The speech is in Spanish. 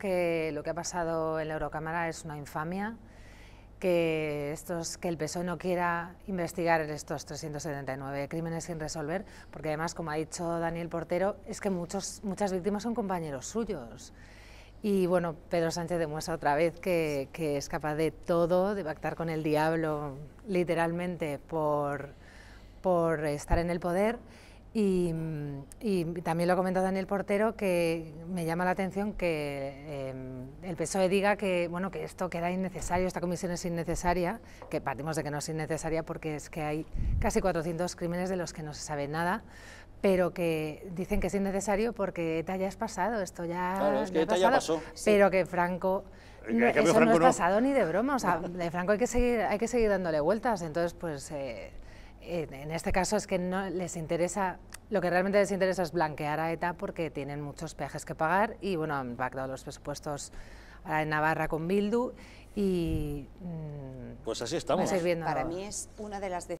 que lo que ha pasado en la Eurocámara es una infamia, que, estos, que el PSOE no quiera investigar estos 379 crímenes sin resolver, porque además, como ha dicho Daniel Portero, es que muchos, muchas víctimas son compañeros suyos. Y bueno, Pedro Sánchez demuestra otra vez que, que es capaz de todo, de pactar con el diablo literalmente por, por estar en el poder y, también lo ha comentado Daniel Portero que me llama la atención que eh, el PSOE diga que bueno que esto que era innecesario, esta comisión es innecesaria, que partimos de que no es innecesaria porque es que hay casi 400 crímenes de los que no se sabe nada, pero que dicen que es innecesario porque ETA ya es pasado, esto ya, claro, es ETA ya pasó, pero que Franco eso no es pasado ni de broma, o sea, de Franco hay que seguir hay que seguir dándole vueltas, entonces pues eh, en este caso es que no les interesa, lo que realmente les interesa es blanquear a ETA porque tienen muchos peajes que pagar y bueno, han pactado los presupuestos en Navarra con Bildu y... Mm, pues así estamos. Para mí es una de las